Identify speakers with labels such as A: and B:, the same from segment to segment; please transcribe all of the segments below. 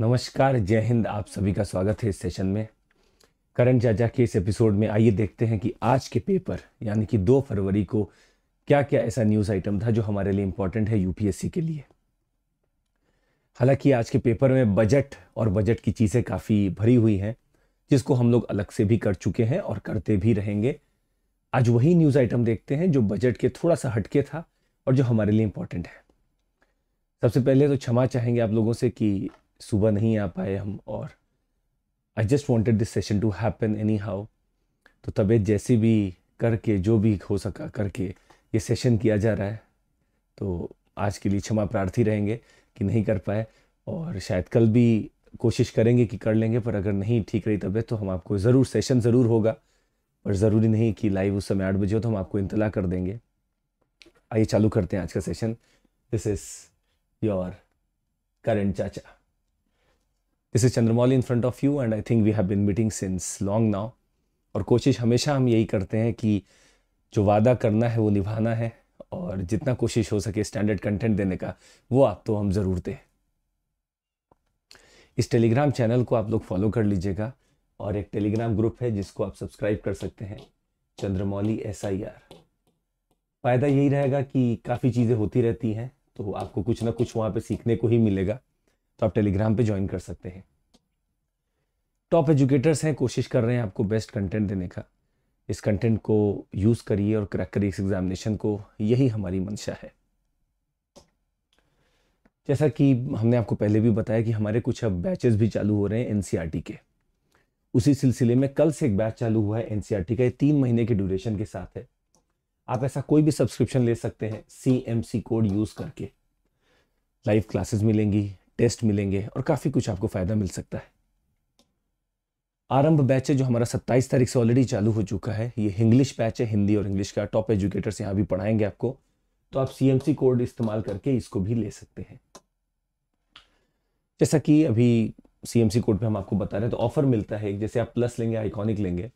A: नमस्कार जय हिंद आप सभी का स्वागत है इस सेशन में करण चाचा के इस एपिसोड में आइए देखते हैं कि आज के पेपर यानी कि दो फरवरी को क्या क्या ऐसा न्यूज़ आइटम था जो हमारे लिए इंपॉर्टेंट है यूपीएससी के लिए हालांकि आज के पेपर में बजट और बजट की चीज़ें काफ़ी भरी हुई हैं जिसको हम लोग अलग से भी कर चुके हैं और करते भी रहेंगे आज वही न्यूज़ आइटम देखते हैं जो बजट के थोड़ा सा हटके था और जो हमारे लिए इंपॉर्टेंट है सबसे पहले तो क्षमा चाहेंगे आप लोगों से कि सुबह नहीं आ पाए हम और I just wanted this session to happen anyhow तो तबीयत जैसी भी करके जो भी हो सका करके ये सेशन किया जा रहा है तो आज के लिए क्षमा प्रार्थी रहेंगे कि नहीं कर पाए और शायद कल भी कोशिश करेंगे कि कर लेंगे पर अगर नहीं ठीक रही तबीयत तो हम आपको ज़रूर सेशन ज़रूर होगा पर ज़रूरी नहीं कि लाइव उस समय आठ बजे हो तो हम आपको इंतला कर देंगे आइए चालू करते हैं आज का session this is your current chacha this is Chandramouli in front of you and I think we have been meeting since long now और कोशिश हमेशा हम यही करते हैं कि जो वादा करना है वो निभाना है और जितना कोशिश हो सके स्टैंडर्ड कंटेंट देने का वो आप तो हम ज़रूर दें इस टेलीग्राम चैनल को आप लोग फॉलो कर लीजिएगा और एक टेलीग्राम ग्रुप है जिसको आप सब्सक्राइब कर सकते हैं चंद्रमौली एस आई आर फ़ायदा यही रहेगा कि काफ़ी चीज़ें होती रहती हैं तो आपको कुछ ना कुछ वहाँ पे सीखने को ही मिलेगा तो आप टेलीग्राम पे ज्वाइन कर सकते हैं टॉप एजुकेटर्स हैं कोशिश कर रहे हैं आपको बेस्ट कंटेंट देने का इस कंटेंट को यूज़ करिए और क्रैक करिए इस एग्जामिनेशन को यही हमारी मंशा है जैसा कि हमने आपको पहले भी बताया कि हमारे कुछ अब बैचेस भी चालू हो रहे हैं एनसीईआरटी e के उसी सिलसिले में कल से एक बैच चालू हुआ है एनसीईआरटी e का ये तीन महीने के ड्यूरेशन के साथ है आप ऐसा कोई भी सब्सक्रिप्शन ले सकते हैं C M C code use करके लाइव क्लासेस मिलेंगी टेस्ट मिलेंगे और काफ़ी कुछ आपको फ़ायदा मिल सकता है आरंभ बैच है जो हमारा 27 तारीख से ऑलरेडी चालू हो चुका है ये इंग्लिश बैच है हिंदी और इंग्लिश का टॉप एजुकेटर्स यहाँ भी पढ़ाएंगे आपको तो आप सी कोड इस्तेमाल करके इसको भी ले सकते हैं जैसा कि अभी सी कोड पे हम आपको बता रहे हैं तो ऑफर मिलता है जैसे आप प्लस लेंगे आइकॉनिक लेंगे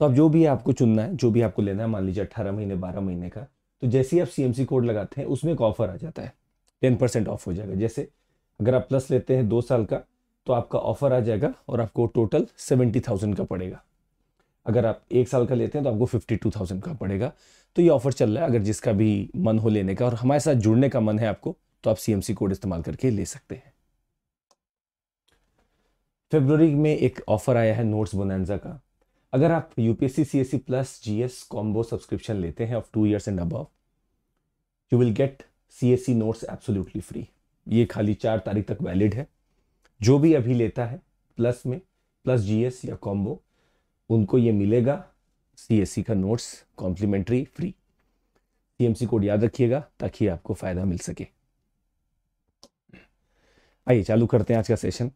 A: तो आप जो भी आपको चुनना है जो भी आपको लेना है मान लीजिए अट्ठारह महीने बारह महीने का तो जैसे ही आप सी कोड लगाते हैं उसमें एक ऑफर आ जाता है टेन परसेंट ऑफ हो जाएगा जैसे अगर आप प्लस लेते हैं दो साल का तो आपका ऑफर आ जाएगा और आपको टोटल सेवेंटी थाउजेंड का पड़ेगा अगर आप एक साल का लेते हैं तो आपको फिफ्टी टू थाउजेंड का पड़ेगा तो ये ऑफर चल रहा है अगर जिसका भी मन हो लेने का और हमारे साथ जुड़ने का मन है आपको तो आप सी कोड इस्तेमाल करके ले सकते हैं फेब्रवरी में एक ऑफर आया है नोट्स बोनेजा का अगर आप UPSC C S C plus GS combo subscription लेते हैं of two years and above you will get C S C notes absolutely free ये खाली चार तारीख तक वैलिड है जो भी अभी लेता है प्लस में प्लस जीएस या कॉम्बो उनको ये मिलेगा सीएससी का notes complimentary free CMC code याद रखिएगा ताकि आपको फ़ायदा मिल सके आइए चालू करते हैं आज का सेशन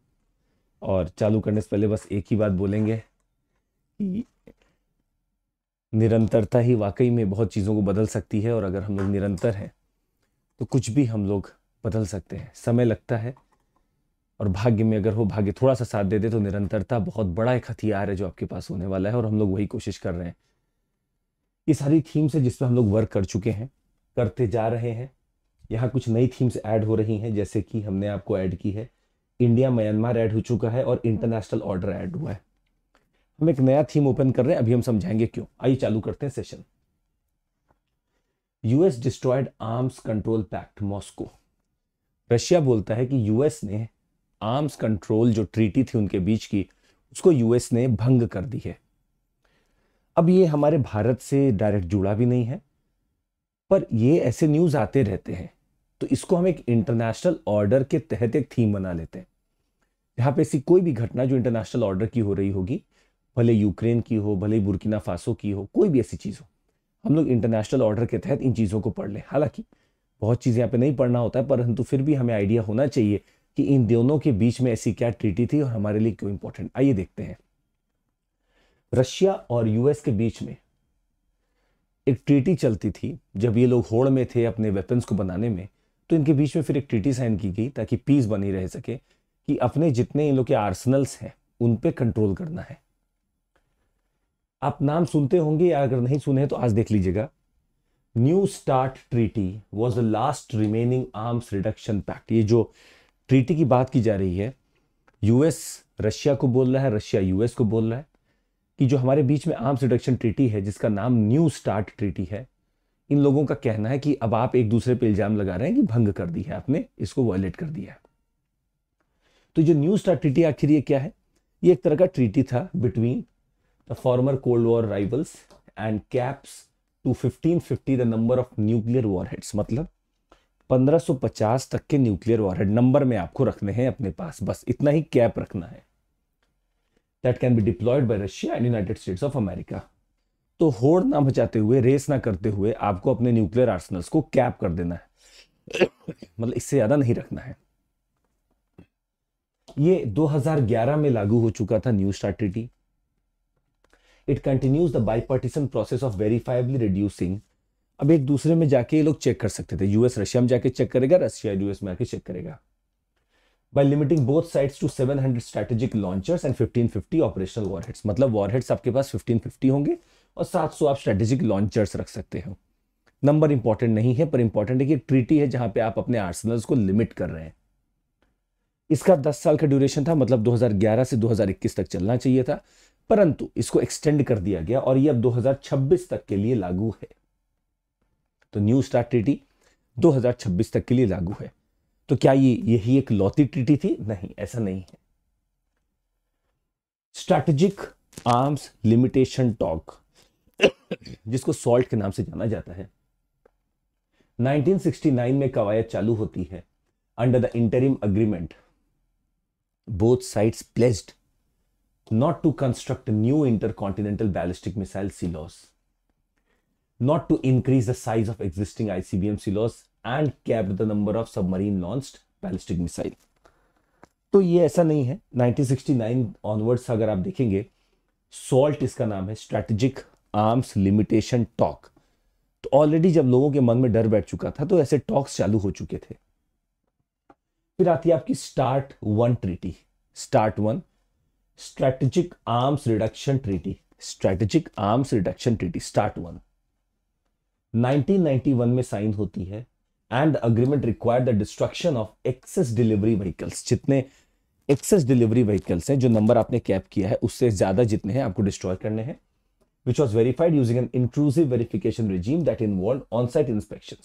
A: और चालू करने से पहले बस एक ही बात बोलेंगे कि निरंतरता ही वाकई में बहुत चीज़ों को बदल सकती है और अगर हम लोग निरंतर हैं तो कुछ भी हम लोग बदल सकते हैं समय लगता है और भाग्य में अगर हो भाग्य थोड़ा सा साथ दे दे तो निरंतरता बहुत बड़ा एक हथियार है जो आपके पास होने वाला है और हम लोग वही कोशिश कर रहे हैं ये सारी थीम्स है जिसपे हम लोग वर्क कर चुके हैं करते जा रहे हैं यहाँ कुछ नई थीम्स ऐड हो रही हैं जैसे कि हमने आपको ऐड की है इंडिया म्यांमार ऐड हो चुका है और इंटरनेशनल ऑर्डर ऐड हुआ है हम एक नया थीम ओपन कर रहे हैं अभी हम समझाएंगे क्यों आइए चालू करते हैं session US destroyed arms control pact Moscow Russia बोलता है कि यूएस ने आर्म्स कंट्रोल जो ट्रीटी थी उनके बीच की उसको यूएस ने भंग कर दी है अब ये हमारे भारत से डायरेक्ट जुड़ा भी नहीं है पर ये ऐसे न्यूज़ आते रहते हैं तो इसको हम एक इंटरनेशनल ऑर्डर के तहत एक थीम बना लेते हैं यहां पे ऐसी कोई भी घटना जो इंटरनेशनल ऑर्डर की हो रही होगी भले यूक्रेन की हो भले बुर्किना फासो की हो कोई भी ऐसी चीज़ हो हम लोग इंटरनेशनल ऑर्डर के तहत इन चीज़ों को पढ़ लें हालांकि बहुत चीज़ें यहाँ पे नहीं पढ़ना होता है परंतु फिर भी हमें आइडिया होना चाहिए कि इन दोनों के बीच में ऐसी क्या ट्रीटी थी और हमारे लिए क्यों इंपॉर्टेंट आइए देखते हैं रशिया और यूएस के बीच में एक ट्रीटी चलती थी जब ये लोग होड़ में थे अपने वेपन्स को बनाने में तो इनके बीच में फिर एक ट्रीटी साइन की गई ताकि पीस बनी रह सके कि अपने जितने इन लोग के आर्सनल्स हैं उन पर कंट्रोल करना है आप नाम सुनते होंगे या अगर नहीं सुने तो आज देख लीजिएगा new start treaty was the last remaining arms reduction pact ये जो ट्रीटी की बात की जा रही है यूएस रशिया को बोल रहा है रशिया यूएस को बोल रहा है कि जो हमारे बीच में आर्म्स रिडक्शन ट्रीटी है जिसका नाम न्यू स्टार्ट ट्रीटी है इन लोगों का कहना है कि अब आप एक दूसरे पे इल्जाम लगा रहे हैं कि भंग कर दी है आपने इसको वायलेट कर दिया है तो जो न्यू स्टार ट्रीटी आखिर ये क्या है ये एक तरह का ट्रीटी था between the former cold war rivals and caps to fifteen fifty the number of nuclear heads मतलब 1550 तक के न्यूक्लियर वॉरहेड नंबर में आपको रखने हैं अपने पास बस इतना ही कैप रखना है that can be deployed by Russia and United States of America तो होड़ ना बचाते हुए रेस ना करते हुए आपको अपने न्यूक्लियर आर्सनल्स को कैप कर देना है मतलब इससे ज्यादा नहीं रखना है ये 2011 में लागू हो चुका था new START it continues the by process of verifiably reducing अब एक दूसरे में जाके ये लोग चेक कर सकते थे यूएस रशिया में जाके चेक करेगा रशिया यूएस में आके चेक करेगा by limiting both sides to 700 strategic launchers and 1550 operational warheads मतलब warheads आपके पास 1550 होंगे और 700 आप strategic launchers रख सकते हो नंबर इंपॉर्टेंट नहीं है पर इंपॉर्टेंट है कि ट्रीटी है जहां पे आप अपने आर्सनल्स को लिमिट कर रहे हैं इसका 10 साल का ड्यूरेशन था मतलब 2011 से 2021 तक चलना चाहिए था परंतु इसको एक्सटेंड कर दिया गया और ये अब 2026 तक के लिए लागू है तो न्यू स्टार ट्रीटी 2026 तक के लिए लागू है तो क्या ये यही एक लौती ट्रीटी थी नहीं ऐसा नहीं है स्ट्रैटेजिक आर्म्स लिमिटेशन टॉक जिसको सॉल्ट के नाम से जाना जाता है 1969 में कवायद चालू होती है under the interim agreement both sides placed not to construct new intercontinental ballistic missile silos not to increase the size of existing ICBM silos and capped the number of submarine launched ballistic missile. तो ये ऐसा नहीं है 1969 onwards अगर आप देखेंगे salt इसका नाम है स्ट्रैटेजिक आर्म्स लिमिटेशन टॉक तो ऑलरेडी जब लोगों के मन में डर बैठ चुका था तो ऐसे टॉक्स चालू हो चुके थे फिर आती है आपकी START one treaty START one strategic arms reduction treaty strategic arms reduction treaty START one 1991 में साइन होती है and agreement required the destruction of excess delivery vehicles जितने एक्सेस डिलीवरी व्हीकल्स हैं जो नंबर आपने कैप किया है उससे ज्यादा जितने हैं आपको डिस्ट्रॉय करने हैं which was verified using an inclusive verification regime that involved on site inspection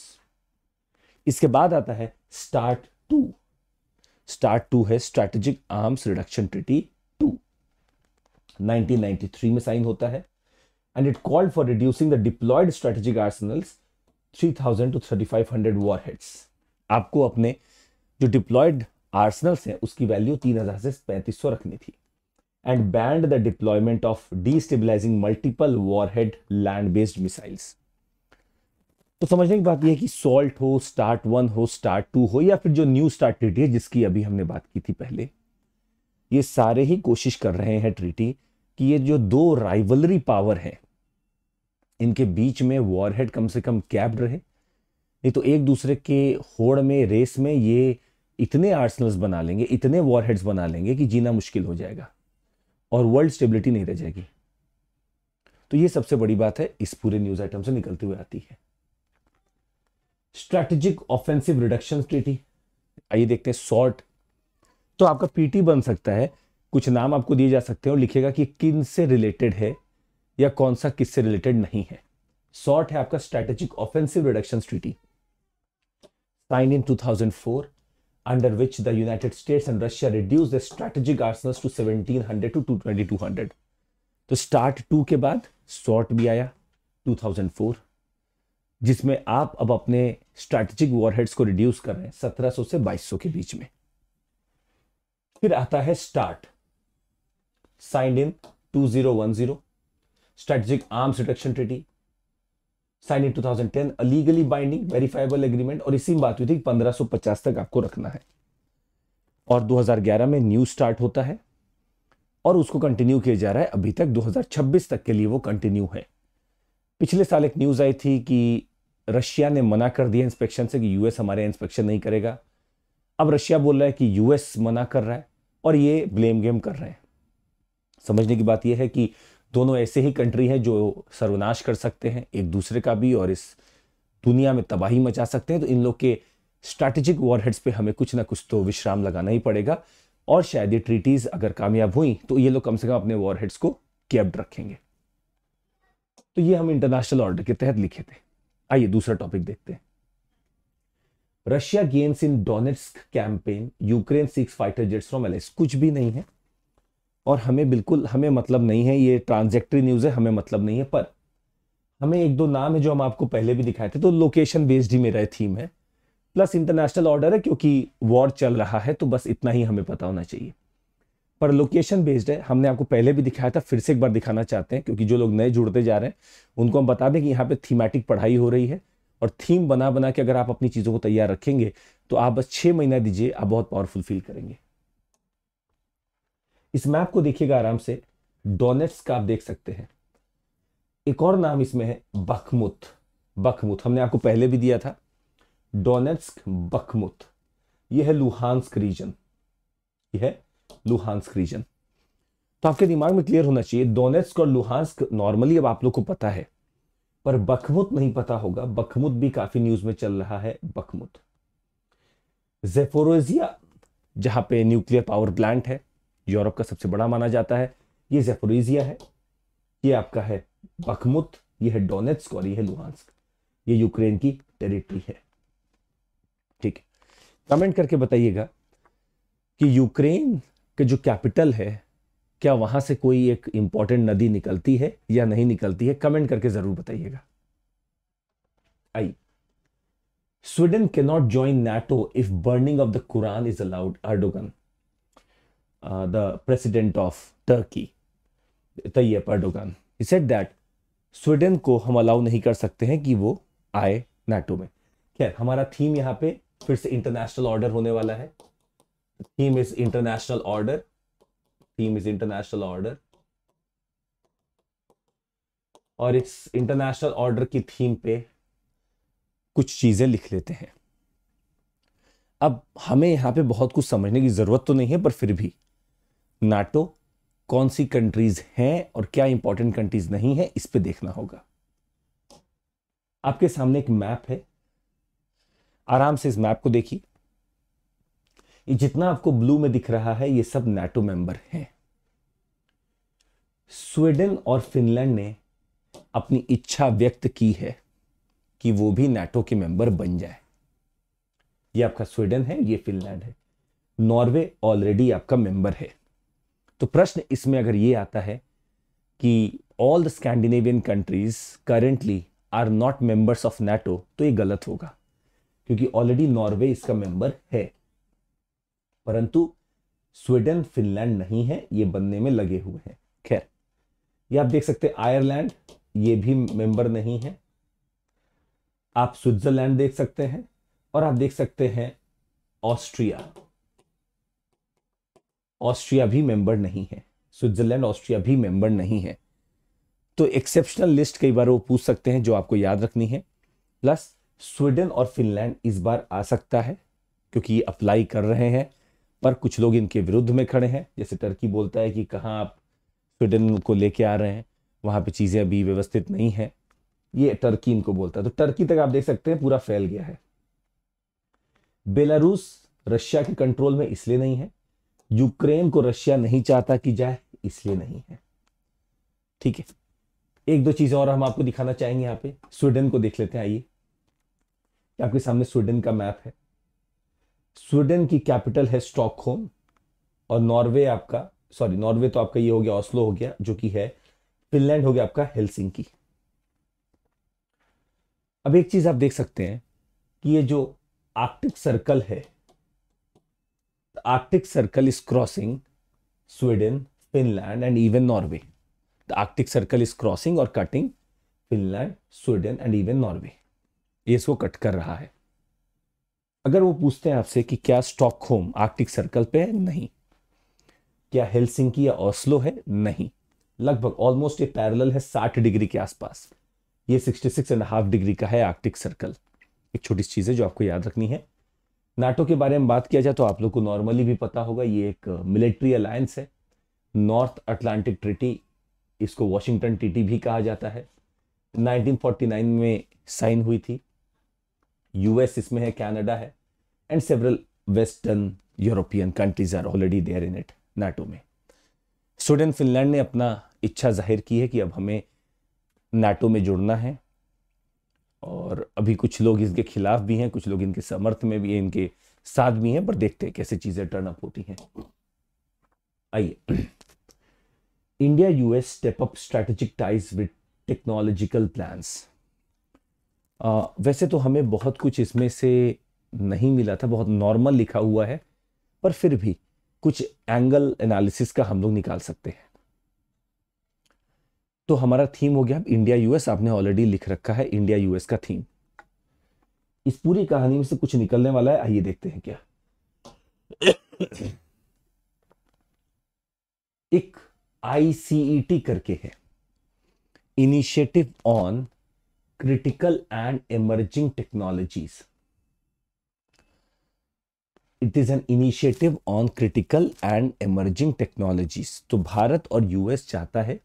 A: इसके बाद आता है स्टार्ट टू स्टार्ट टू है strategic arms reduction treaty two 1993 में साइन होता है and it called for reducing the deployed strategic arsenals 3000 to 3500 warheads. आपको अपने जो डिप्लॉयड आर्सनल्स हैं उसकी वैल्यू 3000 से 3500 रखनी थी and banned the deployment of destabilizing multiple warhead land based missiles तो समझने की बात यह है कि सॉल्ट हो स्टार्ट वन हो स्टार्ट टू हो या फिर जो न्यू स्टार्ट ट्रीटी है जिसकी अभी हमने बात की थी पहले ये सारे ही कोशिश कर रहे हैं ट्रीटी कि ये जो दो राइवलरी पावर है इनके बीच में वॉरहेड कम से कम कैप्ड रहे नहीं तो एक दूसरे के होड़ में रेस में ये इतने आर्सनल्स बना लेंगे इतने वॉरहेड्स बना लेंगे कि जीना मुश्किल हो जाएगा और वर्ल्ड स्टेबिलिटी नहीं रह जाएगी तो ये सबसे बड़ी बात है इस पूरे न्यूज आइटम से निकलते हुए आती है स्ट्रैटेजिक ऑफेंसिव रिडक्शन ट्रीटी आइए देखते हैं सॉर्ट तो आपका पीटी बन सकता है कुछ नाम आपको दिए जा सकते हैं और लिखेगा कि किन से रिलेटेड है या कौन सा किससे रिलेटेड नहीं है सॉर्ट है आपका strategic offensive reduction treaty sign in 2004, under which the United द and Russia reduced their strategic arsenals to 1700 to 2200. तो स्टार्ट टू के बाद सॉर्ट भी आया 2004, जिसमें आप अब अपने स्ट्रेटेजिक वॉरहेड्स को रिड्यूस कर रहे हैं 1700 से 2200 के बीच में फिर आता है START signed in 2010, strategic arms reduction treaty sign in 2010 a binding verifiable agreement और इसी बात हुई थी 1550 तक आपको रखना है और 2011 में न्यू स्टार्ट होता है और उसको कंटिन्यू किया जा रहा है अभी तक 2026 तक के लिए वो कंटिन्यू है पिछले साल एक न्यूज़ आई थी कि रशिया ने मना कर दिया इंस्पेक्शन से कि यूएस हमारे इंस्पेक्शन नहीं करेगा अब रशिया बोल रहा है कि यूएस मना कर रहा है और ये ब्लेम गेम कर रहे हैं समझने की बात यह है कि दोनों ऐसे ही कंट्री हैं जो सर्वनाश कर सकते हैं एक दूसरे का भी और इस दुनिया में तबाही मचा सकते हैं तो इन लोग के स्ट्रैटेजिक वॉरहेड्स पे हमें कुछ ना कुछ तो विश्राम लगाना ही पड़ेगा और शायद ये ट्रीटीज़ अगर कामयाब हुई तो ये लोग कम से कम अपने वॉरहेड्स को कैप्ड रखेंगे तो ये हम इंटरनेशनल ऑर्डर के तहत लिखे थे आइए दूसरा टॉपिक देखते हैं Russia gains in Donetsk campaign Ukraine six fighter jets from allies कुछ भी नहीं है और हमें बिल्कुल हमें मतलब नहीं है ये ट्रांजेक्ट्री न्यूज़ है हमें मतलब नहीं है पर हमें एक दो नाम है जो हम आपको पहले भी दिखाए थे तो लोकेशन बेस्ड ही मेरा थीम है प्लस इंटरनेशनल ऑर्डर है क्योंकि वॉर चल रहा है तो बस इतना ही हमें पता होना चाहिए पर लोकेशन बेस्ड है हमने आपको पहले भी दिखाया था फिर से एक बार दिखाना चाहते हैं क्योंकि जो लोग नए जुड़ते जा रहे हैं उनको हम बता दें कि यहाँ पे थीमेटिक पढ़ाई हो रही है और थीम बना बना के अगर आप अपनी चीज़ों को तैयार रखेंगे तो आप बस छः महीना दीजिए आप बहुत पावरफुल फील करेंगे इस मैप को देखिएगा आराम से डोनेट्स का आप देख सकते हैं एक और नाम इसमें है बखमुत बखमुत हमने आपको पहले भी दिया था डोनेट्स बखमुत यह है लुहानस्क रीजन यह है लुहानस्क रीजन तो आपके दिमाग में क्लियर होना चाहिए डोनेट्स्क और लुहानस्क नॉर्मली अब आप लोग को पता है पर बखमुत नहीं पता होगा बखमुत भी काफी न्यूज में चल रहा है बखमुत जेफोरोजिया जहां पे न्यूक्लियर पावर प्लांट है यूरोप का सबसे बड़ा माना जाता है ये जेफोरीजिया है ये आपका है बखमुत ये है डोनेट्स और ये है लुहानस्क ये यूक्रेन की टेरिटरी है ठीक है कमेंट करके बताइएगा कि यूक्रेन के जो कैपिटल है क्या वहां से कोई एक इंपॉर्टेंट नदी निकलती है या नहीं निकलती है कमेंट करके जरूर बताइएगा आई स्वीडन के not join NATO if burning of the Quran is allowed Erdogan Uh, the president of Turkey, Tayyip Erdogan. He said that Sweden को हम अलाउ नहीं कर सकते हैं कि वो आए NATO में खैर हमारा थीम यहाँ पे फिर से इंटरनेशनल ऑर्डर होने वाला है theme is international order theme is international order और इस इंटरनेशनल ऑर्डर की थीम पे कुछ चीजें लिख लेते हैं अब हमें यहां पे बहुत कुछ समझने की जरूरत तो नहीं है पर फिर भी नाटो कौन सी कंट्रीज हैं और क्या इंपॉर्टेंट कंट्रीज नहीं है इस पे देखना होगा आपके सामने एक मैप है आराम से इस मैप को देखिए ये जितना आपको ब्लू में दिख रहा है ये सब नाटो मेंबर हैं स्वीडन और फिनलैंड ने अपनी इच्छा व्यक्त की है कि वो भी नाटो के मेंबर बन जाए ये आपका स्वीडन है ये फिनलैंड है नॉर्वे ऑलरेडी आपका मेंबर है तो प्रश्न इसमें अगर ये आता है कि all the Scandinavian countries currently are not members of NATO तो ये गलत होगा क्योंकि ऑलरेडी नॉर्वे इसका मेंबर है परंतु स्वीडन फिनलैंड नहीं है ये बनने में लगे हुए हैं खैर ये आप देख सकते हैं आयरलैंड ये भी मेंबर नहीं है आप स्विट्जरलैंड देख सकते हैं और आप देख सकते हैं ऑस्ट्रिया ऑस्ट्रिया भी मेंबर नहीं है स्विट्जरलैंड ऑस्ट्रिया भी मेंबर नहीं है तो एक्सेप्शनल लिस्ट कई बार वो पूछ सकते हैं जो आपको याद रखनी है प्लस स्वीडन और फिनलैंड इस बार आ सकता है क्योंकि ये अप्लाई कर रहे हैं पर कुछ लोग इनके विरुद्ध में खड़े हैं जैसे टर्की बोलता है कि कहाँ आप स्वीडन को लेके आ रहे हैं वहाँ पे चीज़ें अभी व्यवस्थित नहीं है ये टर्की इनको बोलता है तो टर्की तक आप देख सकते हैं पूरा फैल गया है बेलारूस रशिया के कंट्रोल में इसलिए नहीं है यूक्रेन को रशिया नहीं चाहता कि जाए इसलिए नहीं है ठीक है एक दो चीजें और हम आपको दिखाना चाहेंगे यहां पे स्वीडन को देख लेते हैं आइए आपके सामने स्वीडन का मैप है स्वीडन की कैपिटल है स्टॉकहोम और नॉर्वे आपका सॉरी नॉर्वे तो आपका ये हो गया ऑस्लो हो गया जो कि है फिनलैंड हो गया आपका हेलसिंकी अब एक चीज आप देख सकते हैं कि ये जो आर्टिक सर्कल है Arctic Arctic Circle is crossing Sweden, Finland, and even Norway. The Arctic Circle is crossing or cutting Finland Sweden and even Norway ये इसको कट कर रहा है अगर वो पूछते हैं आपसे कि क्या स्टॉकहोम आर्कटिक सर्कल पे है नहीं क्या हेलसिंकी या ऑस्लो है नहीं लगभग ऑलमोस्ट ये पैरेलल है 60 डिग्री के आसपास ये 66 एंड हाफ डिग्री का है आर्कटिक सर्कल एक छोटी चीज़ है जो आपको याद रखनी है नाटो के बारे में बात किया जाए तो आप लोग को नॉर्मली भी पता होगा ये एक मिलिट्री अलायंस है नॉर्थ अटलांटिक ट्रिटी इसको वॉशिंगटन ट्रिटी भी कहा जाता है 1949 में साइन हुई थी यूएस इसमें है कनाडा है and several western European countries are already there in it NATO में स्वीडन फिनलैंड ने अपना इच्छा जाहिर की है कि अब हमें नाटो में जुड़ना है और अभी कुछ लोग इसके खिलाफ भी हैं कुछ लोग इनके समर्थ में भी हैं इनके साथ भी हैं पर देखते हैं कैसे चीज़ें टर्न अप होती हैं आइए India US step up strategic ties with technological plans वैसे तो हमें बहुत कुछ इसमें से नहीं मिला था बहुत नॉर्मल लिखा हुआ है पर फिर भी कुछ एंगल एनालिसिस का हम लोग निकाल सकते हैं तो हमारा थीम हो गया इंडिया यूएस आपने ऑलरेडी लिख रखा है इंडिया यूएस का थीम इस पूरी कहानी में से कुछ निकलने वाला है आइए देखते हैं क्या एक आईसीईटी e करके है initiative on critical and emerging technologies it is an initiative on critical and emerging technologies तो भारत और यूएस चाहता है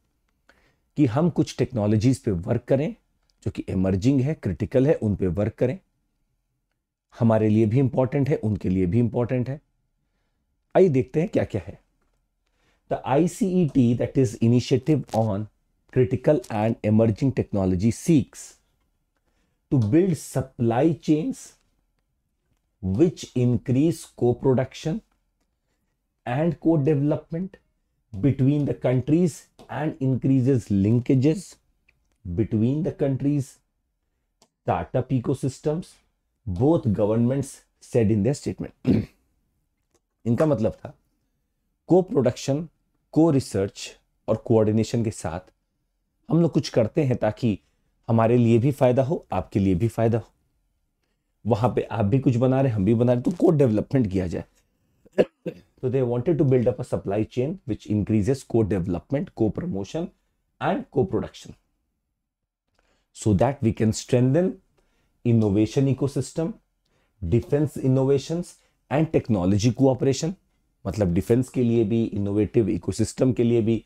A: कि हम कुछ टेक्नोलॉजीज पे वर्क करें जो कि इमर्जिंग है क्रिटिकल है उन पे वर्क करें हमारे लिए भी इंपॉर्टेंट है उनके लिए भी इंपॉर्टेंट है आइए देखते हैं क्या क्या है the iCET that is initiative on critical and emerging technology seeks to build supply chains which increase co production and co development between the countries and increases linkages between the countries, startup ecosystems, both governments said in their statement. inka matlab tha co-production co-research और coordination के साथ हम लोग कुछ करते हैं ताकि हमारे लिए भी फायदा हो आपके लिए भी फायदा हो वहां पे आप भी कुछ बना रहे हम भी बना रहे तो को डेवलपमेंट किया जाए So they wanted to build up a supply chain which increases co-development, co-promotion and co-production. So that we can strengthen innovation ecosystem, defense innovations and technology cooperation. मतलब डिफेंस के लिए भी इनोवेटिव इकोसिस्टम के लिए भी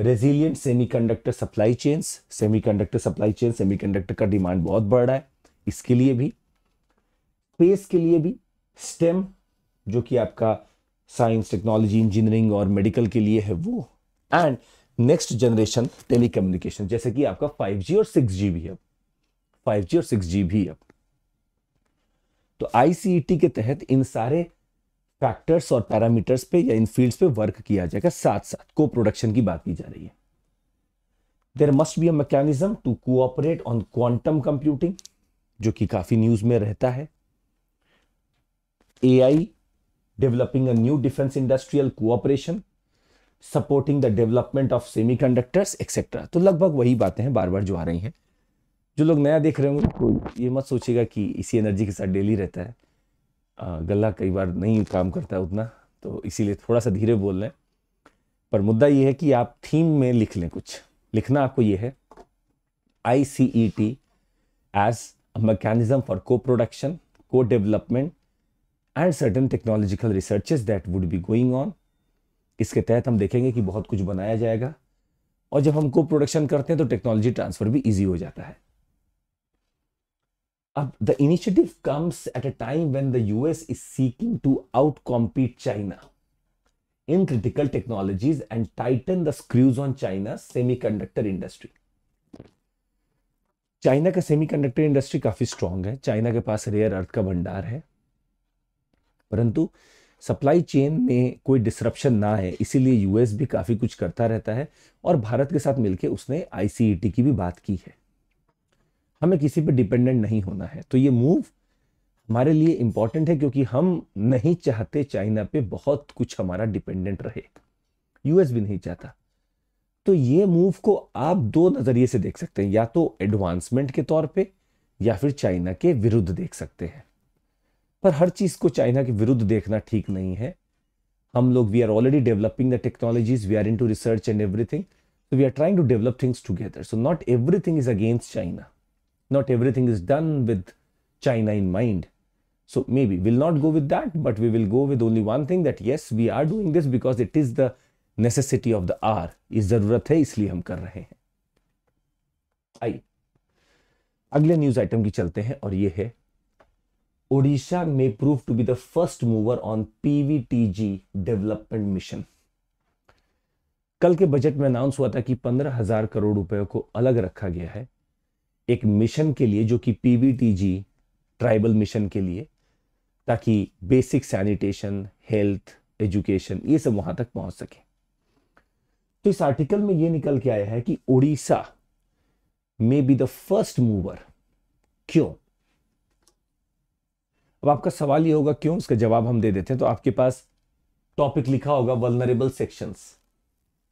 A: resilient semiconductor supply chains semiconductor supply chain semiconductor का demand बहुत बढ़ रहा है इसके लिए भी स्पेस के लिए भी स्टेम जो कि आपका साइंस टेक्नोलॉजी इंजीनियरिंग और मेडिकल के लिए है वो एंड नेक्स्ट जनरेशन टेलीकम्युनिकेशन जैसे कि आपका जी और जी भी है जी और जी भी अब तो आईसीटी e के तहत इन सारे फैक्टर्स और पैरामीटर्स पे या इन फील्ड्स पे वर्क किया जाएगा साथ साथ को प्रोडक्शन की बात की जा रही है there must be a mechanism to cooperate on quantum computing जो कि काफी न्यूज में रहता है AI developing a new defense industrial cooperation supporting the development of semiconductors etcetera तो लगभग वही बातें हैं बार बार जो आ रही हैं जो लोग नया देख रहे होंगे कोई तो ये मत सोचेगा कि इसी एनर्जी के साथ डेली रहता है गला कई बार नहीं काम करता है उतना तो इसीलिए थोड़ा सा धीरे बोल रहे हैं पर मुद्दा ये है कि आप थीम में लिख लें कुछ लिखना आपको ये है I C E T as a mechanism for co production co development and certain technological researches that would be going on इसके तहत हम देखेंगे कि बहुत कुछ बनाया जाएगा और जब हम को प्रोडक्शन करते हैं तो टेक्नोलॉजी ट्रांसफर भी ईजी हो जाता है अब the initiative comes at a time when the US is seeking to outcompete China in critical technologies and tighten the screws on China semiconductor industry China का semiconductor industry काफ़ी strong है China के पास rare earth का भंडार है परंतु supply chain में कोई डिसरप्शन ना है इसीलिए यूएस भी काफ़ी कुछ करता रहता है और भारत के साथ मिलकर उसने आई e की भी बात की है हमें किसी पर डिपेंडेंट नहीं होना है तो ये मूव हमारे लिए इम्पॉर्टेंट है क्योंकि हम नहीं चाहते चाइना पे बहुत कुछ हमारा डिपेंडेंट रहे यूएस भी नहीं चाहता तो ये मूव को आप दो नज़रिए से देख सकते हैं या तो एडवांसमेंट के तौर पे या फिर चाइना के विरुद्ध देख सकते हैं पर हर चीज को चाइना के विरुद्ध देखना ठीक नहीं है हम लोग we are already developing the technologies we are in to research and everything so we are trying to develop things together so not everything is against China not everything is done with China in mind so maybe will not go with that but we will go with only one thing that yes we are doing this because it is the necessity of the hour ये जरूरत है इसलिए हम कर रहे हैं आई अगले news item की चलते हैं और ये है Odisha may prove to be the first mover on PVTG development mission कल के बजट में अनाउंस हुआ था कि पंद्रह हजार करोड़ रुपए को अलग रखा गया है एक मिशन के लिए जो कि पीवीटीजी ट्राइबल मिशन के लिए ताकि बेसिक सैनिटेशन हेल्थ एजुकेशन ये सब वहां तक पहुंच सके तो इस आर्टिकल में ये निकल के आया है कि Odisha may be the first mover क्यों अब आपका सवाल ये होगा क्यों उसका जवाब हम दे देते हैं तो आपके पास टॉपिक लिखा होगा वलनरेबल सेक्शंस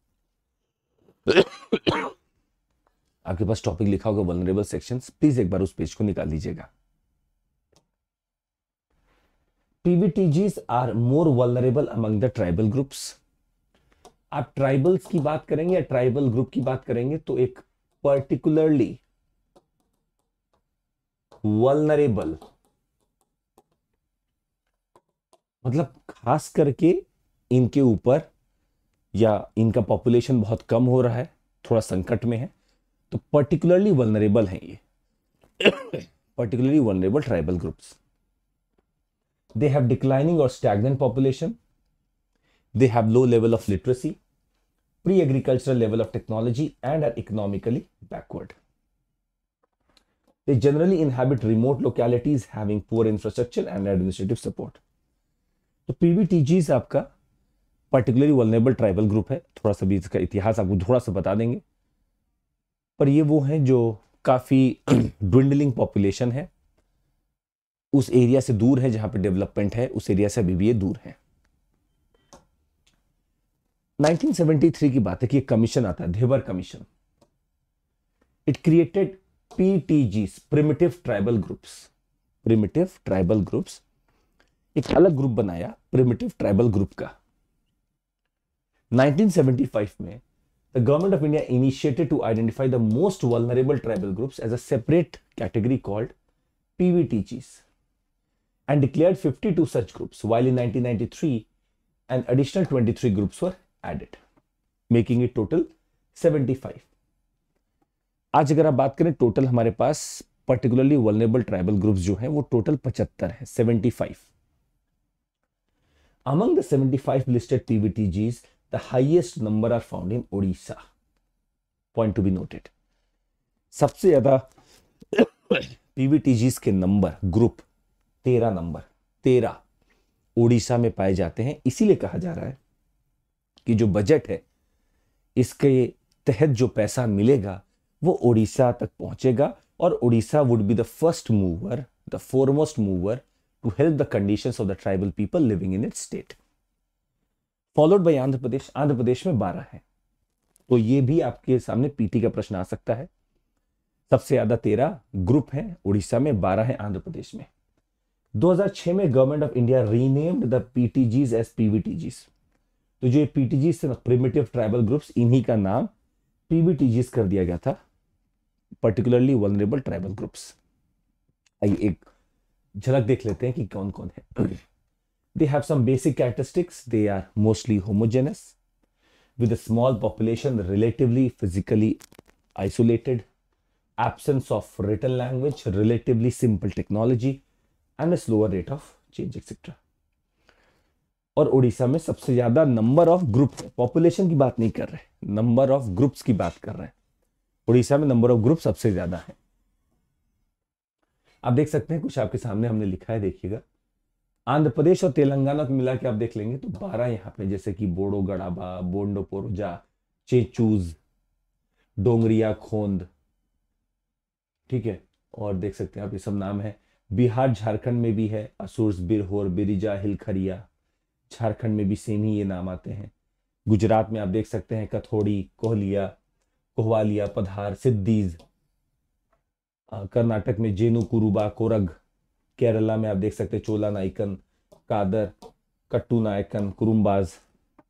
A: आपके पास टॉपिक लिखा होगा वलनरेबल सेक्शंस प्लीज एक बार उस पेज को निकाल लीजिएगा PVTGs are more vulnerable among the tribal groups आप ट्राइबल्स की बात करेंगे या ट्राइबल ग्रुप की बात करेंगे तो एक पर्टिकुलरली वलनरेबल मतलब खास करके इनके ऊपर या इनका पॉपुलेशन बहुत कम हो रहा है थोड़ा संकट में है तो पर्टिकुलरली वनरेबल हैं ये particularly vulnerable tribal groups they have declining और stagnant population they have low level of literacy pre agricultural level of technology and are economically backward they generally inhabit remote localities having poor infrastructure and administrative support तो PVTGs आपका particularly vulnerable tribal group है थोड़ा सा भी इसका इतिहास आपको थोड़ा सा बता देंगे पर ये वो हैं जो काफ़ी ड्विंडलिंग पॉपुलेशन है उस एरिया से दूर है जहां पर डेवलपमेंट है उस एरिया से अभी भी ये दूर है 1973 की बात है कि कमीशन आता है Dhebar commission it created PTG primitive tribal groups primitive tribal groups एक अलग ग्रुप बनाया प्रिमेटिव ट्राइबल ग्रुप का 1975 में the government of India initiated to identify the most vulnerable tribal groups as a separate category called PVTGs and declared 52 such groups while in 1993 and additional 23 groups added making it total 75 आज अगर आप बात करें total हमारे पास particularly vulnerable tribal groups जो हैं वो टोटल 75 हैं 75 Among the 75 listed TBTGs, the highest number are found in Odisha. Point to be noted. sabse zyada PVTGs ke number group 13 number 13 odisha mein paaye जाते hain इसीलिए kaha ja raha hai ki jo budget hai iske तहत जो पैसा मिलेगा वो उड़ीसा तक पहुंचेगा और Orissa would be the first mover the foremost mover to help the conditions of the tribal people living in its state Followed by Andhra Pradesh. Andhra Pradesh में बारह है तो ये भी आपके सामने पीटी का प्रश्न आ सकता है सबसे ज्यादा तेरह ग्रुप है उड़ीसा में बारह है आंध्र प्रदेश में 2006 में government of India renamed the PTGs as PVTGs तो जो पीटीजी से प्रिमेटिव ट्राइबल ग्रुप्स इन्हीं का नाम पीवीटीजीज कर दिया गया था पर्टिकुलरली वनरेबल ट्राइबल ग्रुप्स आइए एक झलक देख लेते हैं कि कौन कौन है they have some basic characteristics they are mostly homogenous with small population relatively physically isolated absence of written language relatively simple technology and a slower rate of change etcetera और उड़ीसा में सबसे ज्यादा नंबर ऑफ ग्रुप पॉपुलेशन की बात नहीं कर रहे number of groups की बात कर रहे हैं उड़ीसा में नंबर ऑफ ग्रुप सबसे ज्यादा है आप देख सकते हैं कुछ आपके सामने हमने लिखा है देखिएगा आंध्र प्रदेश और तेलंगाना को मिला के आप देख लेंगे तो बारह यहाँ पे जैसे कि बोडो गड़ाबा बोंडो पोरोजा चेचूज डोंगरिया खोंद ठीक है और देख सकते हैं आप ये सब नाम है बिहार झारखंड में भी है असुरस बिरहोर बिरिजा हिलखरिया झारखंड में भी सेम ही ये नाम आते हैं गुजरात में आप देख सकते हैं कथोड़ी कोहलिया कोहवालिया पधार सिद्दीज कर्नाटक में जेनु कुरुबा कोरग केरला में आप देख सकते हैं चोला नायकन कादर कट्टू नायकन कुरुम्बाज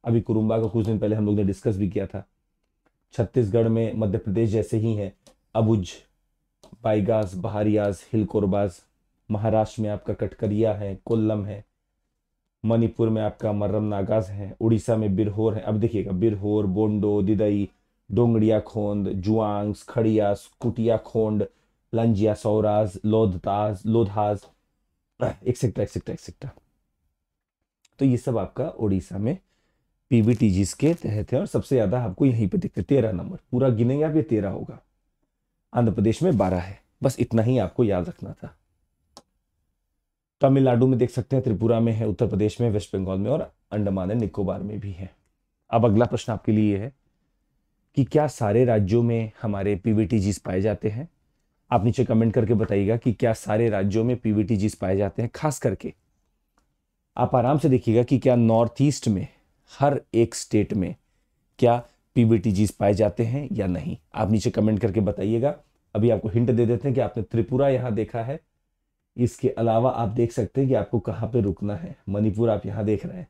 A: अभी कुरुम्बा को कुछ दिन पहले हम लोग ने डिस्कस भी किया था छत्तीसगढ़ में मध्य प्रदेश जैसे ही हैं अबुज बाइगाज बहारियाज हिल कोरबाज महाराष्ट्र में आपका कटकरिया है कोल्लम है मणिपुर में आपका मर्रम नागाज है उड़ीसा में बिरहोर है अब देखिएगा बिरहोर बोंडो दिदई डोंगड़िया खोंद जुआंग खड़िया कुटिया खोंड लंजिया सौराज लोधताज लोधाज एक्सेट्रा एक्सेट्रा एक्सेट्रा तो ये सब आपका उड़ीसा में पीबीटीजीस के तहत है और सबसे ज़्यादा आपको यहीं पे देखते तेरह नंबर पूरा गिनेंगे आप ये तेरह होगा आंध्र प्रदेश में बारह है बस इतना ही आपको याद रखना था तमिलनाडु में देख सकते हैं त्रिपुरा में है उत्तर प्रदेश में वेस्ट बंगाल में और अंडमान एंड निकोबार में भी है अब अगला प्रश्न आपके लिए है कि क्या सारे राज्यों में हमारे पीवीटीजी पाए जाते हैं आप नीचे कमेंट करके बताइएगा कि क्या सारे राज्यों में पीवीटी जीस पाए जाते हैं खास करके आप आराम से देखिएगा कि क्या नॉर्थ ईस्ट में हर एक स्टेट में क्या जीस पाए जाते हैं या नहीं आप नीचे कमेंट करके बताइएगा अभी आपको हिंट दे देते हैं कि आपने त्रिपुरा यहाँ देखा है इसके अलावा आप देख सकते हैं कि आपको कहाँ पे रुकना है मणिपुर आप यहां देख रहे हैं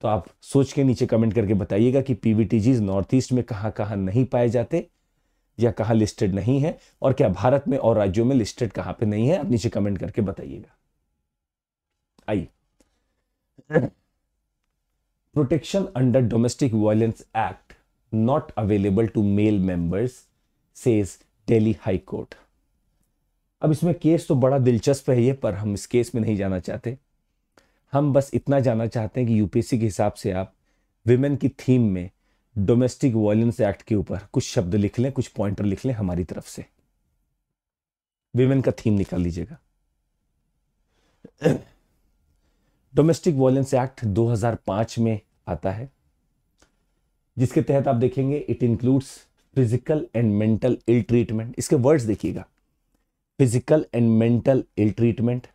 A: तो आप सोच के नीचे कमेंट करके बताइएगा कि जीज नॉर्थ ईस्ट में कहां कहां नहीं पाए जाते या कहाँ लिस्टेड नहीं है और क्या भारत में और राज्यों में लिस्टेड कहाँ पे नहीं है आप नीचे कमेंट करके बताइएगा आइए protection under domestic violence act not available to male members says Delhi high court अब इसमें केस तो बड़ा दिलचस्प है ये पर हम इस केस में नहीं जाना चाहते हम बस इतना जानना चाहते हैं कि यूपीएससी के हिसाब से आप विमेन की थीम में डोमेस्टिक वायलेंस एक्ट के ऊपर कुछ शब्द लिख लें कुछ पॉइंटर लिख लें हमारी तरफ से विमेन का थीम निकाल लीजिएगा डोमेस्टिक वायलेंस एक्ट 2005 में आता है जिसके तहत आप देखेंगे it includes physical and mental ill treatment इसके वर्ड्स देखिएगा physical and mental ill treatment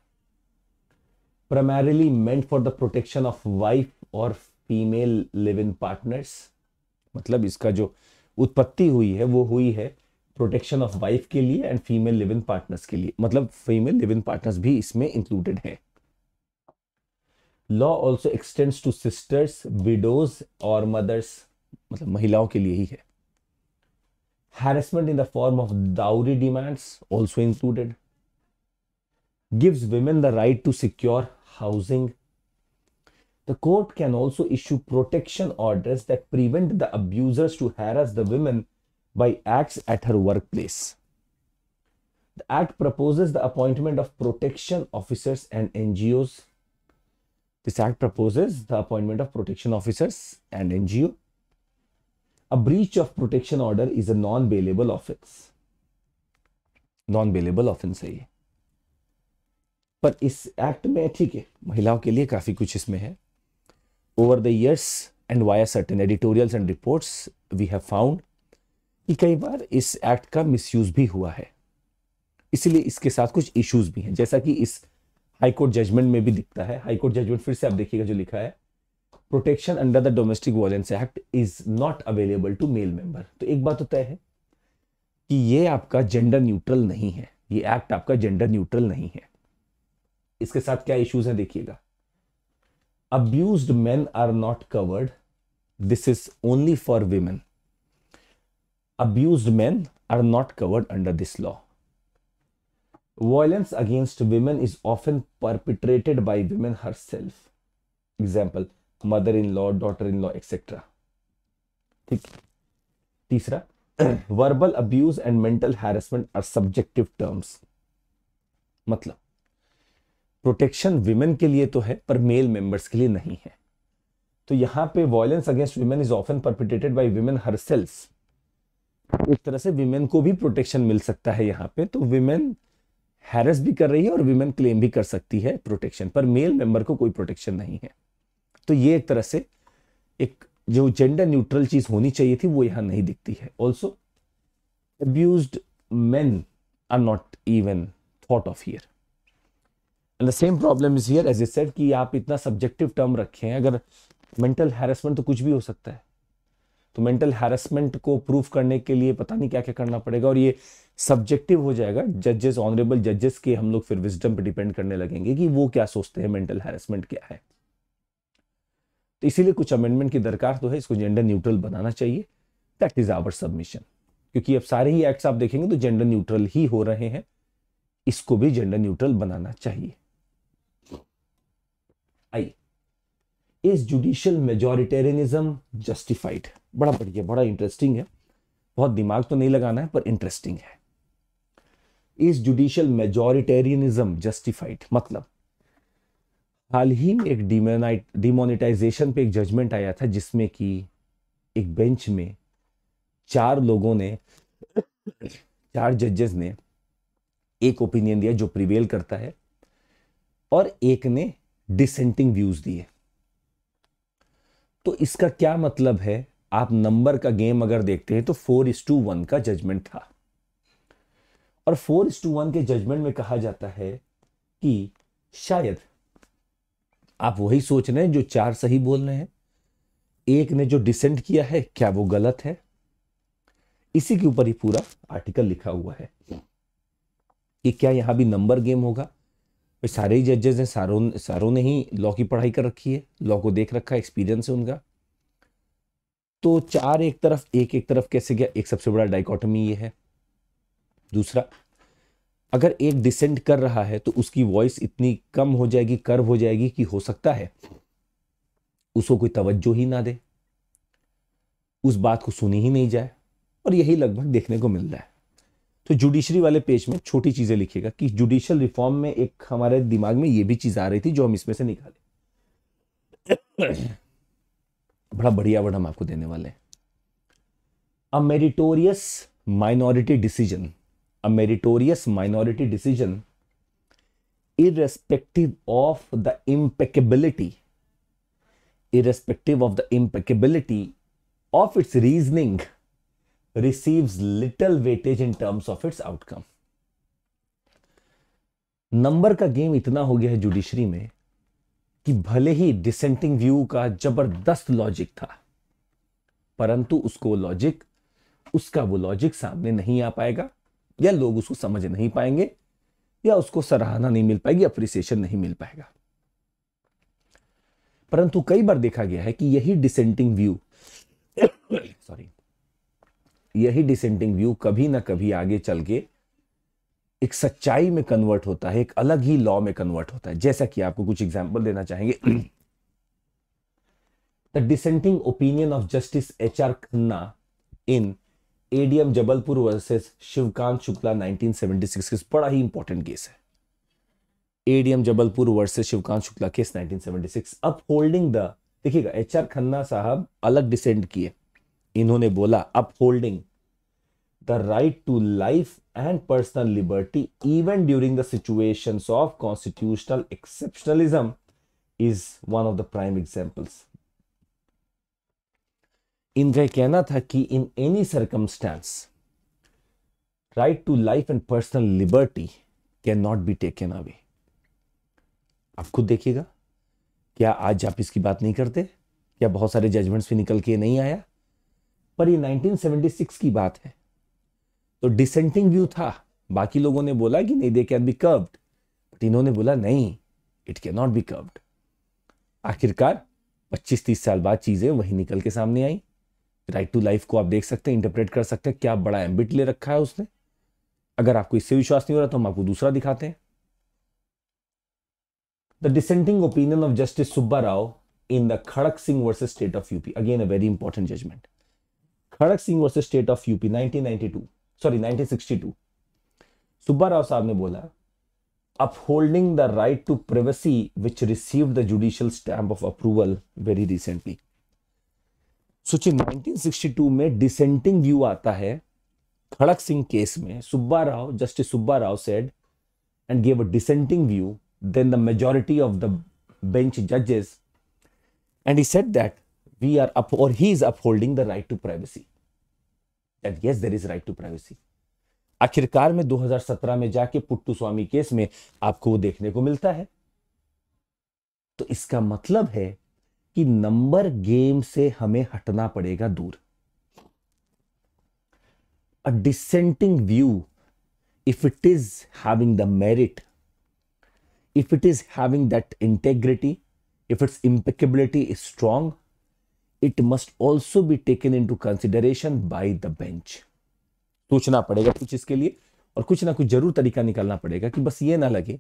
A: primarily meant for the protection of wife और फीमेल लिविंग पार्टनर्स मतलब इसका जो उत्पत्ति हुई है वो हुई है प्रोटेक्शन ऑफ वाइफ के लिए and female live in partners के लिए मतलब फीमेल लिव इन पार्टनर्स भी इसमें इंक्लूडेड है law also extends to sisters widows और मदर्स मतलब महिलाओं के लिए ही है harassment in the form of dowry demands also included gives women the right to secure housing The court can also issue protection orders that prevent the abusers to harass the women by acts at her workplace. The act proposes the appointment of protection officers and NGOs. This act proposes the appointment of protection officers and NGO. A breach of protection order is a non-bailable offense. Non-bailable offense है ये पर इस act में ठीक है महिलाओं के लिए काफ़ी कुछ इसमें है over the years and via certain editorials and reports we have found कि कई बार इस एक्ट का मिसयूज भी हुआ है इसीलिए इसके साथ कुछ इश्यूज भी हैं जैसा कि इस हाई कोर्ट जजमेंट में भी दिखता है हाई कोर्ट जजमेंट फिर से आप देखिएगा जो लिखा है protection under the domestic violence act is not available to male member तो एक बात तो तय है कि ये आपका जेंडर न्यूट्रल नहीं है ये एक्ट आपका जेंडर न्यूट्रल नहीं है इसके साथ क्या इश्यूज हैं देखिएगा abused men are not covered. This is only for women. Abused men are not covered under this law. Violence against women is often perpetrated by women herself. Example, mother-in-law, daughter-in-law, etc. ठीक verbal abuse and mental harassment are subjective terms. Terms protection women के लिए तो है पर male members के लिए नहीं है तो यहां पे violence against women is often perpetrated by women हर एक तरह से विमेन को भी प्रोटेक्शन मिल सकता है यहाँ पे तो विमेन हैरस भी कर रही है और विमेन क्लेम भी कर सकती है प्रोटेक्शन पर मेल मेंबर को कोई प्रोटेक्शन नहीं है तो ये एक तरह से एक जो जेंडर न्यूट्रल चीज होनी चाहिए थी वो यहां नहीं दिखती है also abuse men are not even thought of here and the same problem is here as I said कि आप इतना सब्जेक्टिव टर्म रखे हैं अगर मेंटल हैरेसमेंट तो कुछ भी हो सकता है तो मेंटल हैरेसमेंट को प्रूव करने के लिए पता नहीं क्या क्या करना पड़ेगा और ये सब्जेक्टिव हो जाएगा जजेस ऑनरेबल जजेस के हम लोग फिर विजडम पे डिपेंड करने लगेंगे कि वो क्या सोचते हैं मेंटल हैरेसमेंट क्या है तो इसीलिए कुछ अमेंडमेंट की दरकार तो है इसको जेंडर न्यूट्रल बनाना चाहिए दैट इज आवर सबमिशन क्योंकि अब सारे ही एक्ट्स आप देखेंगे तो जेंडर न्यूट्रल ही हो रहे हैं इसको भी जेंडर न्यूट्रल बनाना चाहिए I is judicial majoritarianism justified बड़ा बढ़िया बड़ा इंटरेस्टिंग है बहुत दिमाग तो नहीं लगाना है पर इंटरेस्टिंग है इज जुडिशियल मेजोरिटेरियनिज्म जस्टिफाइड मतलब हाल ही में एक डिमोनाइट डिमोनिटाइजेशन पे एक जजमेंट आया था जिसमें कि एक बेंच में चार लोगों ने चार जजेस ने एक ओपिनियन दिया जो प्रिवेल करता है और एक ने डिसेंटिंग व्यूज दिए तो इसका क्या मतलब है आप नंबर का गेम अगर देखते हैं तो फोर इस टू वन का जजमेंट था और फोर इस टू वन के जजमेंट में कहा जाता है कि शायद आप वही सोच रहे हैं जो चार सही बोल रहे हैं एक ने जो डिसेंट किया है क्या वो गलत है इसी के ऊपर ही पूरा आर्टिकल लिखा हुआ है कि क्या यहां भी नंबर गेम होगा भाई सारे ही जजेस हैं सारों सारों ने ही लॉ की पढ़ाई कर रखी है लॉ को देख रखा है एक्सपीरियंस है उनका तो चार एक तरफ एक एक तरफ कैसे गया एक सबसे बड़ा डाइकोटमी ये है दूसरा अगर एक डिसेंट कर रहा है तो उसकी वॉइस इतनी कम हो जाएगी कर्व हो जाएगी कि हो सकता है उसको कोई तवज्जो ही ना दे उस बात को सुनी ही नहीं जाए और यही लगभग देखने को मिल रहा है तो जुडिशरी वाले पेज में छोटी चीजें लिखिएगा कि जुडिशियल रिफॉर्म में एक हमारे दिमाग में ये भी चीज आ रही थी जो हम इसमें से निकाले बड़ा बढ़िया वर्ड हम आपको देने वाले हैं a meritorious minority decision a meritorious minority decision irrespective of the impeccability irrespective of the impeccability of its reasoning receives little weightage in terms of its outcome. Number का गेम इतना हो गया है जुडिशरी में कि भले ही डिसेंटिंग व्यू का जबरदस्त लॉजिक था परंतु उसको लॉजिक उसका वो लॉजिक सामने नहीं आ पाएगा या लोग उसको समझ नहीं पाएंगे या उसको सराहना नहीं मिल पाएगी अप्रिसिएशन नहीं मिल पाएगा परंतु कई बार देखा गया है कि यही डिसेंटिंग व्यू सॉरी यही डिसेंटिंग व्यू कभी ना कभी आगे चल के एक सच्चाई में कन्वर्ट होता है एक अलग ही लॉ में कन्वर्ट होता है जैसा कि आपको कुछ एग्जाम्पल देना चाहेंगे the dissenting opinion of Justice H R Khanna in ADM Jabalpur versus Shivkant Shukla 1976 case बड़ा ही इंपॉर्टेंट केस है ADM Jabalpur versus Shivkant Shukla case 1976 अब होल्डिंग द देखिएगा एच आर खन्ना साहब अलग डिसेंट किए इन्होंने बोला upholding the right to life and personal liberty even during the situation of constitutional exceptionalism is one of the prime examples इनका कहना था कि इन any circumstance right to life and personal liberty can not be taken away आप खुद देखिएगा क्या आज आप इसकी बात नहीं करते क्या बहुत सारे जजमेंट्स भी निकल के नहीं आया पर ये 1976 की बात है तो डिसेंटिंग व्यू था बाकी लोगों ने बोला कि नहीं they can be curbed but इन्होंने बोला नहीं it can not be curbed आखिरकार 25-30 साल बाद चीजें वही निकल के सामने आई राइट टू लाइफ को आप देख सकते हैं इंटरप्रेट कर सकते हैं क्या बड़ा एम्बिट ले रखा है उसने अगर आपको इससे विश्वास नहीं हो रहा तो हम आपको दूसरा दिखाते हैं the dissenting opinion of Justice Subba Rao in the Kharak Singh versus State of UP again a very important judgment Kharak Singh versus State of UP 1992 sorry 1962 Subba Rao साहब ने बोला upholding the right to privacy which receive the judicial stamp of approval very recently सोचिए 1962 में dissenting view आता है खड़क Singh case में Subba Rao Justice Subba Rao said and gave a dissenting view than the majority of the bench जजेस and he said that we are up or he is upholding the right to privacy that yes there is right to privacy आखिरकार में 2017 में जाके पुट्टू स्वामी case में आपको वो देखने को मिलता है तो इसका मतलब है कि नंबर गेम से हमें हटना पड़ेगा दूर a dissenting view if it is having the merit if it is having that integrity if its impeccability is strong it must also be taken into consideration by the bench सोचना पड़ेगा कुछ इसके लिए और कुछ ना कुछ जरूर तरीका निकालना पड़ेगा कि बस ये ना लगे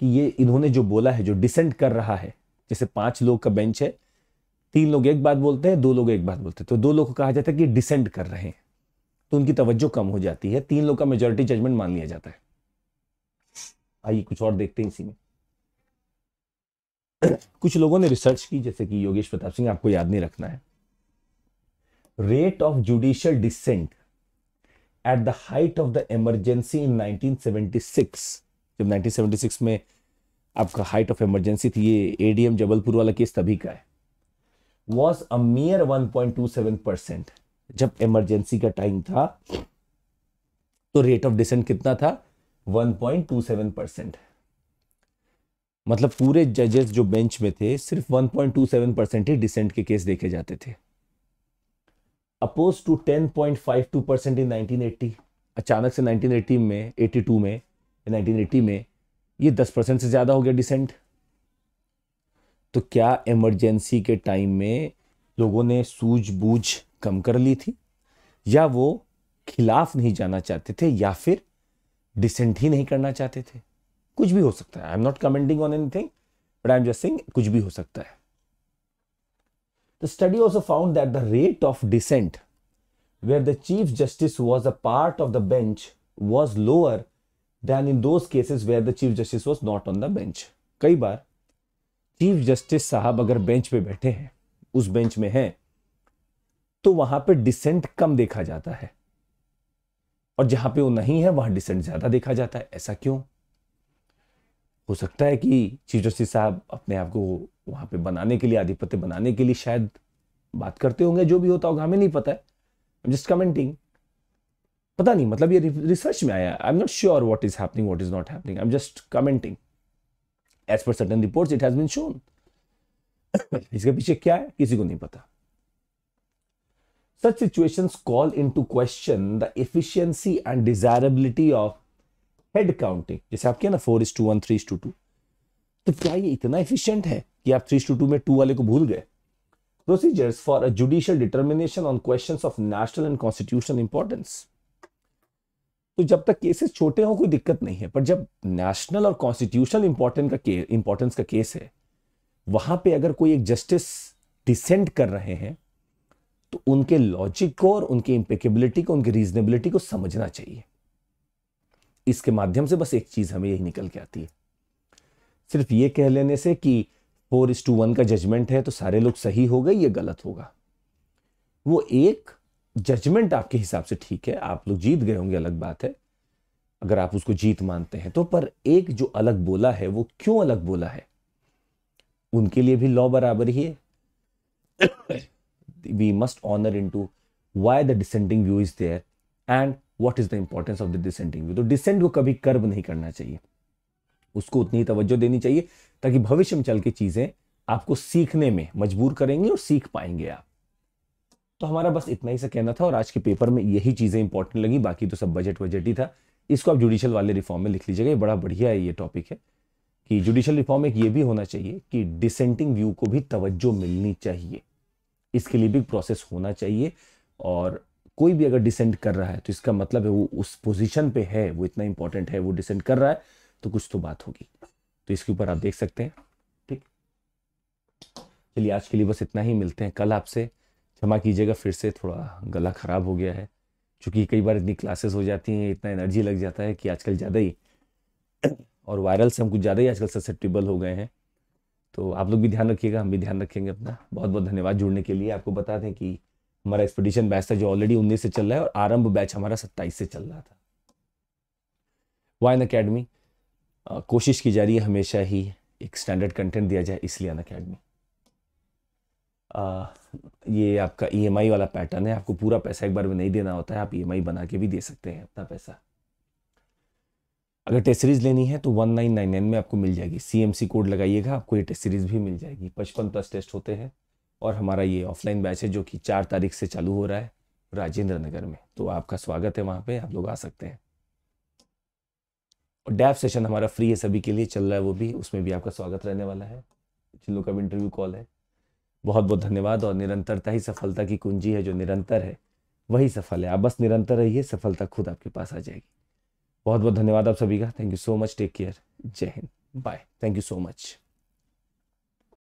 A: कि ये इन्होंने जो बोला है जो डिसेंट कर रहा है जैसे पांच लोग का बेंच है तीन लोग एक बात बोलते हैं दो लोग एक बात बोलते हैं तो दो लोग को कहा जाता है कि डिसेंट कर रहे हैं तो उनकी तवज्जो कम हो जाती है तीन लोग का मेजोरिटी जजमेंट मान लिया जाता है आइए कुछ और देखते हैं इसी में कुछ लोगों ने रिसर्च की जैसे कि योगेश प्रताप सिंह आपको याद नहीं रखना है rate of judicial dissent at the height of the Emergency in 1976 जब 1976 में आपका हाइट ऑफ इमरजेंसी थी ये एडीएम जबलपुर वाला केस तभी का है वॉज अ मियर 1.27 परसेंट जब इमरजेंसी का टाइम था तो रेट ऑफ डिसेंट कितना था 1.27 परसेंट मतलब पूरे जजेस जो बेंच में थे सिर्फ 1.27 परसेंट ही डिसेंट के केस देखे जाते थे अपोज टू 10.52 परसेंट इन 1980 अचानक से 1980 में 82 में 1980 में ये 10 परसेंट से ज़्यादा हो गया डिसेंट तो क्या इमरजेंसी के टाइम में लोगों ने सूझबूझ कम कर ली थी या वो खिलाफ नहीं जाना चाहते थे या फिर डिसेंट ही नहीं करना चाहते थे कुछ भी हो सकता है I am not commenting on anything but I am just saying कुछ भी हो सकता है the study also found that the rate of dissent where the chief justice was a part of the bench was lower than in those cases where the chief justice was not on the bench कई बार chief justice साहब अगर bench पे बैठे हैं उस bench में हैं तो वहां पे डिसेंट कम देखा जाता है और जहां पे वो नहीं है वहां डिसेंट ज्यादा देखा जाता है ऐसा क्यों हो सकता है कि जस्टिस साहब अपने आप को वहाँ पे बनाने के लिए आधिपत्य बनाने के लिए शायद बात करते होंगे जो भी होता होगा हमें नहीं पता है जस्ट कमेंटिंग पता नहीं मतलब ये रिसर्च में आया I am not sure what is happening what is not happening I am just commenting as per certain report it has been shown इसके पीछे क्या है किसी को नहीं पता such situations call into question the efficiency and desirability of head counting जैसे आप किया ना four is to one three two two तो क्या ये इतना एफिशिएंट है कि आप थ्री टू टू में टू वाले को भूल गए procedures for a judicial determination on question of national and constitutional importance तो जब तक केसेस छोटे हों कोई दिक्कत नहीं है पर जब नेशनल और कॉन्स्टिट्यूशनल इंपॉर्टेंट का इंपॉर्टेंस का केस है वहां पे अगर कोई एक जस्टिस डिसेंट कर रहे हैं तो उनके लॉजिक को और उनके इम्पेकेबिलिटी को उनके रीजनेबिलिटी को समझना चाहिए इसके माध्यम से बस एक चीज़ हमें यही निकल के आती है सिर्फ ये कह लेने से कि फोर इस टू वन का जजमेंट है तो सारे लोग सही हो गए ये गलत होगा वो एक जजमेंट आपके हिसाब से ठीक है आप लोग जीत गए होंगे अलग बात है अगर आप उसको जीत मानते हैं तो पर एक जो अलग बोला है वो क्यों अलग बोला है उनके लिए भी लॉ बराबर ही है we must honour into why the dissenting view is there and what is the importance of the dissenting view तो डिसेंट को कभी कर्व नहीं करना चाहिए उसको उतनी तवज्जो देनी चाहिए ताकि भविष्य में चल के चीजें आपको सीखने में मजबूर करेंगी और सीख पाएंगे आप तो हमारा बस इतना ही सा कहना था और आज के पेपर में यही चीजें इंपॉर्टेंट लगी बाकी तो सब बजट बजट ही था इसको आप जुडिशियल वाले रिफॉर्म में लिख लीजिएगा ये बड़ा बढ़िया है ये टॉपिक है कि जुडिशियल रिफॉर्म एक ये भी होना चाहिए कि डिसेंटिंग व्यू को भी तवज्जो मिलनी चाहिए इसके लिए भी प्रोसेस होना चाहिए और कोई भी अगर डिसेंड कर रहा है तो इसका मतलब है वो उस पोजीशन पे है वो इतना इंपॉर्टेंट है वो डिसेंड कर रहा है तो कुछ तो बात होगी तो इसके ऊपर आप देख सकते हैं ठीक चलिए आज के लिए बस इतना ही मिलते हैं कल आपसे क्षमा कीजिएगा फिर से थोड़ा गला खराब हो गया है चूंकि कई बार इतनी क्लासेस हो जाती हैं इतना एनर्जी लग जाता है कि आजकल ज़्यादा ही और वायरल से हम कुछ ज़्यादा ही आजकल ससेप्टेबल हो गए हैं तो आप लोग भी ध्यान रखिएगा हम भी ध्यान रखेंगे अपना बहुत बहुत धन्यवाद जुड़ने के लिए आपको बता दें कि हमारा एक्सपीडिशन बैच था जो ऑलरेडी उन्नीस से चल रहा है और आरंभ बैच हमारा सत्ताईस से चल रहा था वाइन अकेडमी कोशिश की जा रही है हमेशा ही एक स्टैंडर्ड कंटेंट दिया जाए इसलिए अन अकेडमी ये आपका ईएमआई e वाला पैटर्न है आपको पूरा पैसा एक बार में नहीं देना होता है आप ईएमआई e बना के भी दे सकते हैं अपना पैसा अगर टेस्ट सीरीज लेनी है तो वन नाइन नाइन नाइन में आपको मिल जाएगी सीएमसी कोड लगाइएगा आपको ये टेस्ट सीरीज भी मिल जाएगी पचपन प्लस टेस्ट होते हैं और हमारा ये ऑफलाइन बैच है जो कि चार तारीख से चालू हो रहा है राजेंद्र नगर में तो आपका स्वागत है वहाँ पे आप लोग आ सकते हैं और डैप सेशन हमारा फ्री है सभी के लिए चल रहा है वो भी उसमें भी आपका स्वागत रहने वाला है जिन लोग का भी इंटरव्यू कॉल है बहुत बहुत धन्यवाद और निरंतरता ही सफलता की कुंजी है जो निरंतर है वही सफल है आप बस निरंतर रहिए सफलता खुद आपके पास आ जाएगी बहुत बहुत धन्यवाद आप सभी का thank you so much take care जय हिंद bye thank you so much